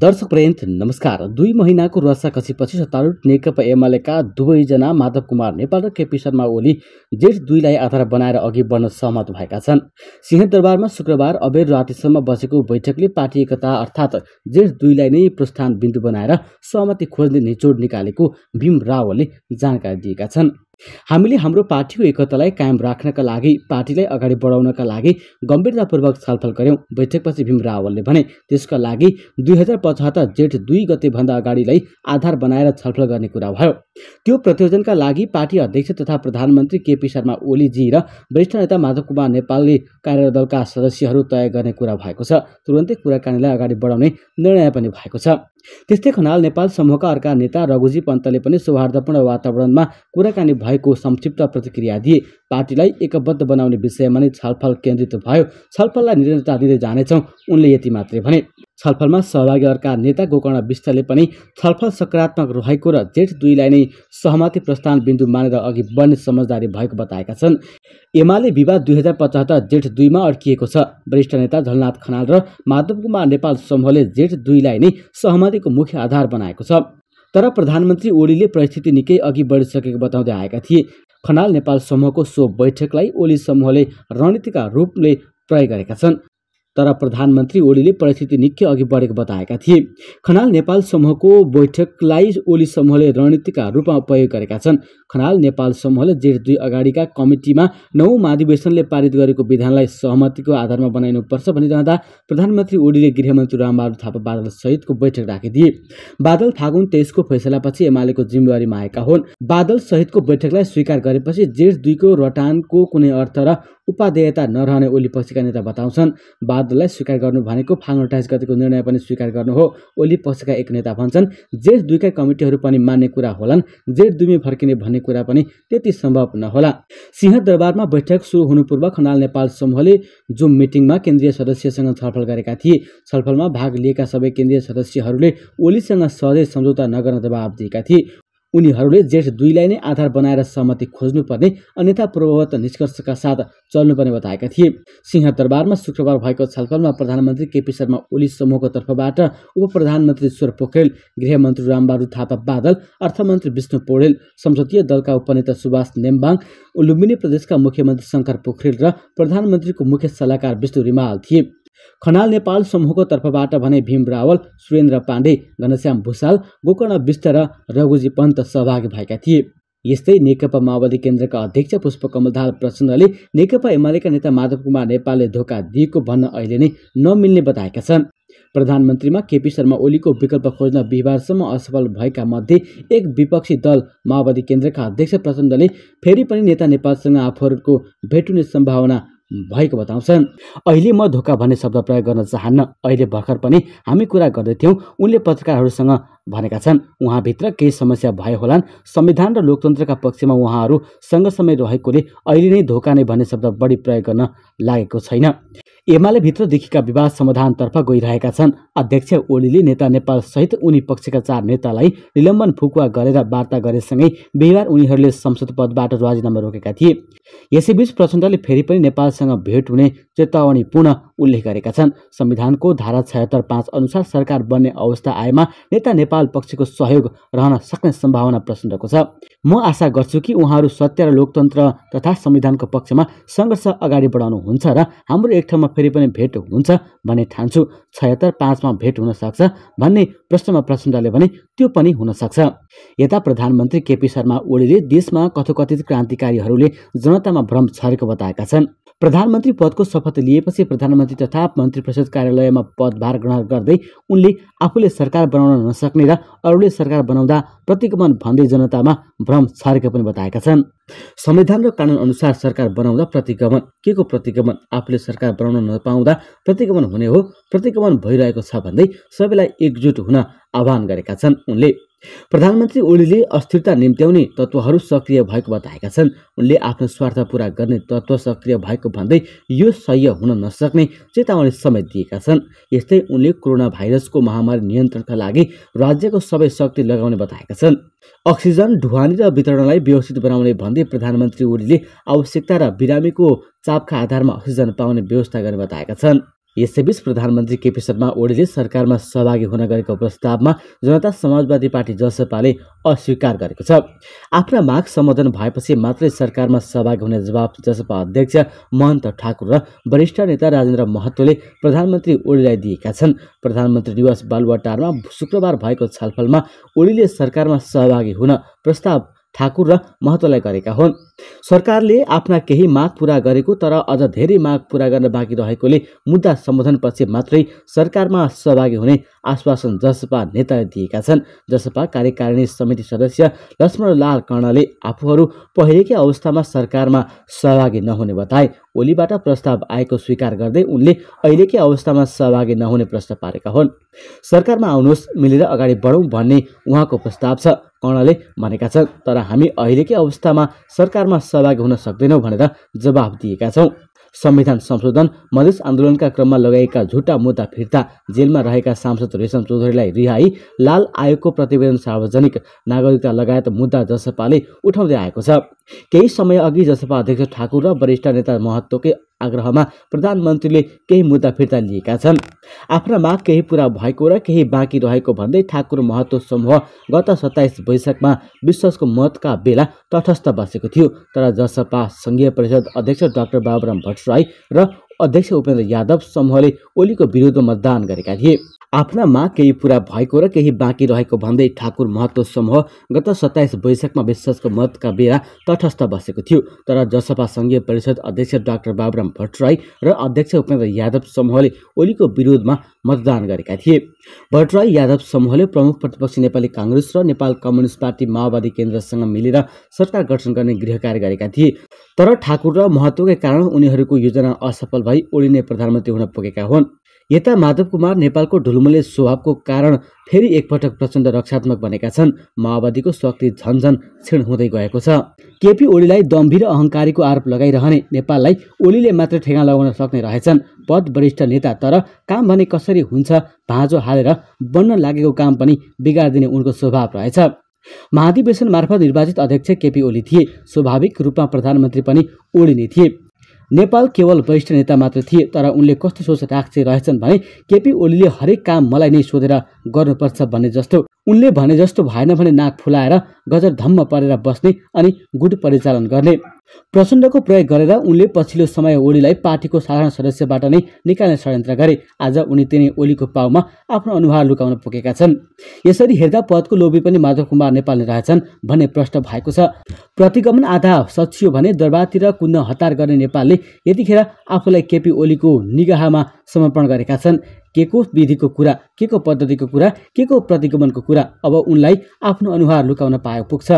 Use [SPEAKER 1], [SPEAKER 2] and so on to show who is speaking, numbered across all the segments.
[SPEAKER 1] दर्शक पर्यन्त नमस्कार दुई महिनाको रसाकसीपछि सत्तारूढ नेकपा एमालेका दुवैजना माधव कुमार नेपाल र केपी शर्मा ओली जेठ दुईलाई आधार बनाएर अघि बढ्न सहमत भएका छन् सिंहदरबारमा शुक्रबार अबेर रातिसम्म बसेको बैठकले पार्टी एकता अर्थात् जेठ दुईलाई नै प्रस्थान बिन्दु बनाएर सहमति खोज्ने निचोड निकालेको भीम रावलले जानकारी दिएका छन् हामीले हाम्रो पार्टीको एकतालाई कायम राख्नका लागि पार्टीलाई अगाडि बढाउनका लागि गम्भीरतापूर्वक छलफल गऱ्यौँ बैठकपछि भीम रावलले भने त्यसका लागि दुई हजार पचहत्तर जेठ दुई गतेभन्दा अगाडिलाई आधार बनाएर छलफल गर्ने कुरा भयो त्यो प्रतियोजनका लागि पार्टी अध्यक्ष तथा प्रधानमन्त्री केपी शर्मा ओलीजी र वरिष्ठ नेता माधव कुमार नेपालले कार्यदलका सदस्यहरू तय गर्ने कुरा भएको छ तुरन्तै कुराकानीलाई अगाडि बढाउने निर्णय पनि भएको छ त्यस्तै खनाल नेपाल समूहका अर्का नेता रघुजी पन्तले पनि सौहार्दपूर्ण वातावरणमा कुराकानी भएको संक्षिप्त प्रतिक्रिया दिए पार्टीलाई एकबद्ध बनाउने विषयमा नै छलफल केन्द्रित भयो छलफललाई निरन्तरता दिँदै जानेछौँ उनले यति मात्रै भने छलफलमा सहभागी अर्का नेता गोकर्ण विष्टले पनि छलफल सकारात्मक रहेको र जेठ दुईलाई नै सहमति प्रस्थान बिन्दु मानेर अघि बढ्ने समझदारी भएको बताएका छन् एमाले विवाद दुई हजार पचहत्तर जेठ दुईमा अड्किएको छ वरिष्ठ नेता झलनाथ खनाल र माधव कुमार नेपाल समूहले जेठ दुईलाई नै सहमति आदिको मुख्य आधार बनाएको छ तर प्रधानमन्त्री ओलीले परिस्थिति निकै अघि बढिसकेको बताउँदै आएका थिए खनाल नेपाल समूहको सो बैठकलाई ओली समूहले रणनीतिका रूपले प्रयोग गरेका छन् तर प्रधानमन्त्री ओलीले परिस्थिति निकै अघि बढेको बताएका थिए खनाल नेपाल समूहको बैठकलाई ओली समूहले रणनीतिका रूपमा उपयोग गरेका छन् खनाल नेपाल समूहले जेठ दुई अगाडिका कमिटीमा नौ महाधिवेशनले पारित गरेको विधानलाई सहमतिको आधारमा बनाइनुपर्छ भनिरहँदा प्रधानमन्त्री ओलीले गृहमन्त्री रामबहादुर थापा बादल सहितको बैठक राखिदिए बादल फागुन तेइसको फैसलापछि एमालेको जिम्मेवारीमा आएका हुन् बादल सहितको बैठकलाई स्वीकार गरेपछि जेठ दुईको रटानको कुनै अर्थ र उपाधेयता नरहने ओली पक्षका नेता बताउँछन् बादललाई स्वीकार गर्नु भनेको फाङ्लोटाइज गतिको निर्णय पनि स्वीकार गर्नु हो ओली पक्षका एक नेता भन्छन् जेठ दुईका कमिटीहरू पनि मान्ने कुरा होलान् जेठ दुईमै फर्किने भन्ने कुरा पनि त्यति सम्भव नहोला सिंह दरबारमा बैठक सुरु हुनु पूर्व खनाल नेपाल समूहले जुम मिटिङमा केन्द्रीय सदस्यसँग छलफल गरेका थिए छलफलमा भाग लिएका सबै केन्द्रीय सदस्यहरूले ओलीसँग सधैँ सम्झौता नगर्न दबाब दिएका थिए उनीहरूले जेठ दुईलाई नै आधार बनाएर सहमति खोज्नुपर्ने अन्यथा पूर्ववत निष्कर्षका साथ चल्नुपर्ने बताएका थिए सिंहदरबारमा शुक्रबार भएको छलफलमा प्रधानमन्त्री केपी शर्मा ओली समूहको तर्फबाट उप प्रधानमन्त्री ईश्वर पोखरेल गृहमन्त्री रामबहादुर थापा बादल अर्थमन्त्री विष्णु पौडेल संसदीय दलका उपनेता सुभाष नेम्बाङ लुम्बिनी प्रदेशका मुख्यमन्त्री शङ्कर पोखरेल र प्रधानमन्त्रीको मुख्य सल्लाहकार विष्णु रिमाल थिए खनाल नेपाल समूहको तर्फबाट भने भीम रावल सुरेन्द्र पाण्डे घनश्याम भूषाल गोकर्ण विष्ट र रघुजी पन्त सहभागी भएका थिए यस्तै नेकपा माओवादी केन्द्रका अध्यक्ष पुष्पकमल दाहाल प्रचण्डले नेकपा एमालेका नेता माधव कुमार नेपालले धोका दिएको भन्न अहिले नै नमिल्ने बताएका छन् प्रधानमन्त्रीमा केपी शर्मा ओलीको विकल्प खोज्न बिहिबारसम्म असफल भएका मध्ये एक विपक्षी दल माओवादी केन्द्रका अध्यक्ष प्रचण्डले फेरि पनि नेता नेपालसँग आफूहरूको भेट हुने सम्भावना भएको बताउँछन् अहिले म धोका भन्ने शब्द प्रयोग गर्न चाहन्न अहिले भर्खर पनि हामी कुरा गर्दैथ्यौँ उनले पत्रकारहरूसँग भनेका छन् उहाँभित्र केही समस्या भए होलान् संविधान र लोकतन्त्रका पक्षमा उहाँहरू सँगसँगै रहेकोले अहिले नै धोका नै भन्ने शब्द बढी प्रयोग गर्न लागेको छैन एमाले भित्रदेखिका विवाद समाधानतर्फ गइरहेका छन् अध्यक्ष ओलीले नेता नेपाल सहित उनी पक्षका चार नेतालाई निलम्बन फुकुवा गरेर वार्ता गरेसँगै बिहिबार उनीहरूले संसद पदबाट राजीनामा रोकेका थिए यसैबीच प्रचण्डले फेरि पनि नेपालसँग भेट हुने चेतावनी पुनः उल्लेख गरेका छन् संविधानको धारा छयत्तर पाँच अनुसार सरकार बन्ने अवस्था आएमा नेता नेपाल पक्षको सहयोग रहन सक्ने सम्भावना प्रचण्डको छ म आशा गर्छु कि उहाँहरू सत्य र लोकतन्त्र तथा संविधानको पक्षमा सङ्घर्ष अगाडि बढाउनुहुन्छ र हाम्रो एक ठाउँमा फेरि पनि भेट हुन्छ भन्ने ठान्छु छयत्तर पाँचमा भेट हुन सक्छ भन्ने प्रश्नमा प्रचण्डले भने त्यो पनि हुन सक्छ यता प्रधानमन्त्री केपी शर्मा ओलीले देशमा कथोकथित क्रान्तिकारीहरूले जनतामा भ्रम छरेको बताएका छन् प्रधानमन्त्री पदको शपथ लिएपछि प्रधानमन्त्री तथा मन्त्री परिषद कार्यालयमा पदभार ग्रहण गर्दै उनले आफूले सरकार बनाउन नसक्ने र अरूले सरकार बनाउँदा प्रतिगमन भन्दै जनतामा भ्रम छारेको पनि बताएका छन् संविधान र कानुन अनुसार सरकार बनाउँदा प्रतिगमन के को प्रतिगमन आफूले सरकार बनाउन नपाउँदा प्रतिगमन हुने हो प्रतिगमन भइरहेको छ भन्दै सबैलाई एकजुट हुन आह्वान गरेका छन् उनले प्रधानमन्त्री ओलीले अस्थिरता निम्त्याउने तत्त्वहरू सक्रिय भएको बताएका छन् उनले आफ्नो स्वार्थ पुरा गर्ने तत्त्व सक्रिय भएको भन्दै यो सह्य हुन नसक्ने चेतावनी समेत दिएका छन् यस्तै उनले कोरोना भाइरसको महामारी नियन्त्रणका लागि राज्यको सबै शक्ति लगाउने बताएका छन् अक्सिजन ढुवानी र वितरणलाई व्यवस्थित बनाउने भन्दै प्रधानमन्त्री ओलीले आवश्यकता र बिरामीको चापका आधारमा अक्सिजन पाउने व्यवस्था गर्ने बताएका छन् यसैबीच प्रधानमन्त्री केपी शर्मा ओलीले सरकारमा सहभागी हुन गरेको प्रस्तावमा जनता समाजवादी पार्टी जसपाले अस्वीकार गरेको छ आफ्ना माग सम्बोधन भएपछि मात्रै सरकारमा सहभागी हुने जवाब जसपा अध्यक्ष महन्त ठाकुर र वरिष्ठ नेता राजेन्द्र महतोले प्रधानमन्त्री ओलीलाई दिएका छन् प्रधानमन्त्री निवास बालुवाटारमा शुक्रबार भएको छलफलमा ओलीले सरकारमा सहभागी हुन प्रस्ताव ठाकुर र महतोलाई गरेका हुन् सरकारले आफ्ना केही माग पुरा गरेको तर अझ धेरै माग पुरा गर्न बाँकी रहेकोले मुद्दा सम्बोधनपछि मात्रै सरकारमा सहभागी हुने आश्वासन जसपा नेताले दिएका छन् जसपा कार्यकारिणी समिति सदस्य लक्ष्मणलाल कर्णले आफूहरू पहिलेकै अवस्थामा सरकारमा सहभागी नहुने बताए ओलीबाट प्रस्ताव आएको स्वीकार गर्दै उनले अहिलेकै अवस्थामा सहभागी नहुने प्रस्ताव पारेका हुन् सरकारमा आउनुहोस् मिलेर अगाडि बढौँ भन्ने उहाँको प्रस्ताव छ कर्णले भनेका छन् तर हामी अहिलेकै अवस्थामा सरकारमा सहभागी हुन सक्दैनौँ भनेर जवाब दिएका छौँ संविधान संशोधन मधेस आन्दोलनका क्रममा लगाइएका झुटा मुद्दा फिर्ता जेलमा रहेका सांसद रेशम चौधरीलाई रिहाई लाल आयोगको प्रतिवेदन सार्वजनिक नागरिकता लगायत मुद्दा जसपाले उठाउँदै आएको छ केही समय अघि जसपा अध्यक्ष ठाकुर र वरिष्ठ नेता महत्त्वकै आग्रहमा प्रधानमन्त्रीले केही मुद्दा फिर्ता लिएका छन् आफ्ना माग केही पुरा भएको र केही बाँकी रहेको भन्दै ठाकुर महत्त्व समूह गत सत्ताइस वैशाखमा विश्वासको मतका बेला तटस्थ बसेको थियो तर जसपा सङ्घीय परिषद अध्यक्ष डाक्टर बाबुराम भट्टराई र अध्यक्ष उपेन्द्र यादव समूहले ओलीको विरुद्ध मतदान गरेका थिए आफ्नामा केही पुरा भएको र केही बाँकी रहेको भन्दै ठाकुर महत्व समूह गत सत्ताइस वैशाखमा विश्वासको मतका बेला तटस्थ बसेको थियो तर जसपा सङ्घीय परिषद अध्यक्ष डाक्टर बाबुराम भट्टराई र अध्यक्ष उपेन्द्र यादव समूहले ओलीको विरोधमा मतदान गरेका थिए भट्टराई यादव समूहले प्रमुख प्रतिपक्षी नेपाली काङ्ग्रेस र नेपाल कम्युनिस्ट पार्टी माओवादी केन्द्रसँग मिलेर सरकार गठन गर्ने गृह कार्य गरेका थिए तर ठाकुर र महत्त्वकै कारण उनीहरूको योजना असफल भई ओली नै प्रधानमन्त्री हुन पुगेका हुन् यता माधव कुमार नेपालको ढुलमुले स्वभावको कारण फेरि एकपटक प्रचण्ड रक्षात्मक बनेका छन् माओवादीको शक्ति झन्झन क्षीण हुँदै गएको छ केपी ओलीलाई दम्भीर र अहङ्कारीको आरोप लगाइरहने नेपाललाई ओलीले मात्र ठेगाना लगाउन सक्ने रहेछन् पद वरिष्ठ नेता तर काम भने कसरी हुन्छ भाँजो हालेर बन्न लागेको काम पनि बिगारिदिने उनको स्वभाव रहेछ महाधिवेशन मार्फत निर्वाचित अध्यक्ष केपी ओली थिए स्वाभाविक रूपमा प्रधानमन्त्री पनि ओली नै थिए नेपाल केवल वरिष्ठ नेता मात्र थिए तर उनले कस्तो सोच राख्छ रहेछन् भने केपी ओलीले हरेक काम मलाई नै सोधेर गर्नुपर्छ भन्ने जस्तो उनले भने जस्तो भएन भने नाक फुलाएर गजर धम्म परेर बस्ने अनि गुट परिचालन गर्ने प्रचण्डको प्रयोग गरेर उनले पछिल्लो समय ओलीलाई पार्टीको साधारण सदस्यबाट नै निकाल्ने षड्यन्त्र गरे आज उनी तिनै ओलीको पाउमा आफ्नो अनुहार लुकाउन पुगेका छन् यसरी हेर्दा पदको लोभी पनि माधव कुमार नेपालले रहेछन् भन्ने प्रश्न भएको छ प्रतिगमन आधा सचियो भने दरबारतिर कुद्न हतार गर्ने नेपालले यतिखेर आफूलाई केपी ओलीको निगाहमा समर्पण गरेका छन् के को विधिको कुरा के को पद्धतिको कुरा के को प्रतिगमनको कुरा अब उनलाई आफ्नो अनुहार लुकाउन पायो पुग्छ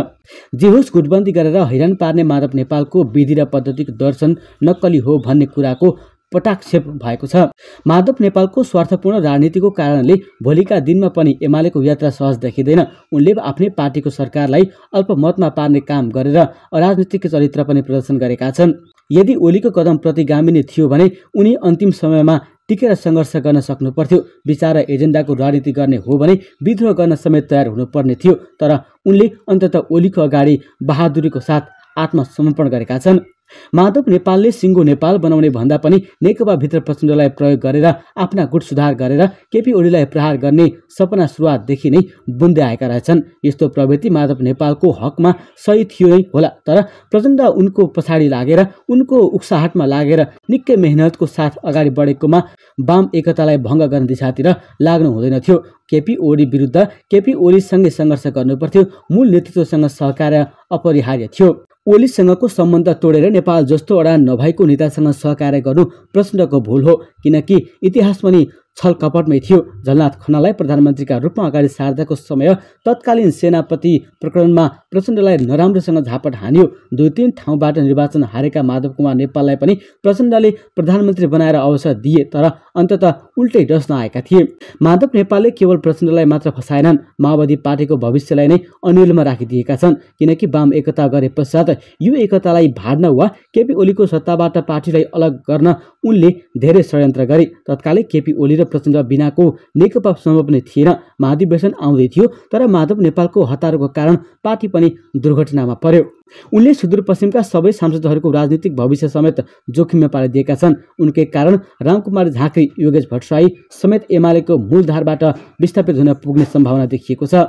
[SPEAKER 1] जे होस् गुटबन्दी गरेर हैरान पार्ने माधव नेपालको विधि र पद्धतिको दर्शन नक्कली हो भन्ने कुराको पटाक्षेप भएको छ माधव नेपालको स्वार्थपूर्ण राजनीतिको कारणले भोलिका दिनमा पनि एमालेको यात्रा सहज देखिँदैन उनले आफ्नै पार्टीको सरकारलाई अल्पमतमा पार्ने काम गरेर अराजनीतिक चरित्र पनि प्रदर्शन गरेका छन् यदि ओलीको कदम प्रतिगामिनी थियो भने उनी अन्तिम समयमा टिकेर सङ्घर्ष गर्न सक्नुपर्थ्यो विचार र एजेन्डाको राजनीति गर्ने हो भने विद्रोह गर्न समेत तयार हुनुपर्ने थियो तर उनले अन्तत ओलीको अगाडि बहादुरीको साथ आत्मसमर्पण गरेका छन् माधव नेपालले सिङ्गो नेपाल बनाउने भन्दा पनि नेकपाभित्र प्रचण्डलाई प्रयोग गरेर आफ्ना गुट सुधार गरेर केपी ओलीलाई प्रहार गर्ने सपना सुरुवातदेखि नै बुन्दै आएका रहेछन् यस्तो प्रवृत्ति माधव नेपालको हकमा सही थियो नै होला तर प्रचण्ड उनको पछाडि लागेर उनको उत्साहटमा लागेर निकै मेहनतको साथ अगाडि बढेकोमा वाम एकतालाई भङ्ग गर्ने दिशातिर लाग्नु हुँदैन थियो केपी ओली विरुद्ध केपी ओलीसँगै सङ्घर्ष गर्नुपर्थ्यो मूल नेतृत्वसँग सहकार्य अपरिहार्य थियो ओलीसँगको सम्बन्ध तोडेर नेपाल जस्तो अडान नभएको नेतासँग सहकार्य गर्नु प्रचण्डको भूल हो किनकि इतिहास पनि छलकपटमै थियो झलनाथ खनाललाई प्रधानमन्त्रीका रूपमा अगाडि सार्दाको समय तत्कालीन सेनापति प्रकरणमा प्रचण्डलाई नराम्रोसँग झापट हान्यो दुई तिन ठाउँबाट निर्वाचन हारेका माधव कुमार नेपाललाई पनि प्रचण्डले प्रधानमन्त्री बनाएर अवसर दिए तर अन्तत उल्टै डस्न आएका थिए माधव नेपालले केवल प्रचण्डलाई मात्र फसाएनन् माओवादी पार्टीको भविष्यलाई नै अनिलमा राखिदिएका छन् किनकि वाम एकता गरे पश्चात यो एकतालाई भाड्न वा केपी ओलीको सत्ताबाट पार्टीलाई अलग गर्न उनले धेरै षड्यन्त्र गरे तत्कालै केपी ओली र प्रचण्ड बिनाको सम्भव पनि थिएन महाधिवेशन आउँदै थियो तर माधव नेपालको हतारको कारण पार्टी पनि दुर्घटनामा पर्यो उनले सुदूरपश्चिमका सबै सांसदहरूको राजनीतिक भविष्य समेत जोखिममा पारिदिएका छन् उनकै कारण रामकुमार झाँक्री योगेश भट्टराई समेत एमालेको मूलधारबाट विस्थापित हुन पुग्ने सम्भावना देखिएको छ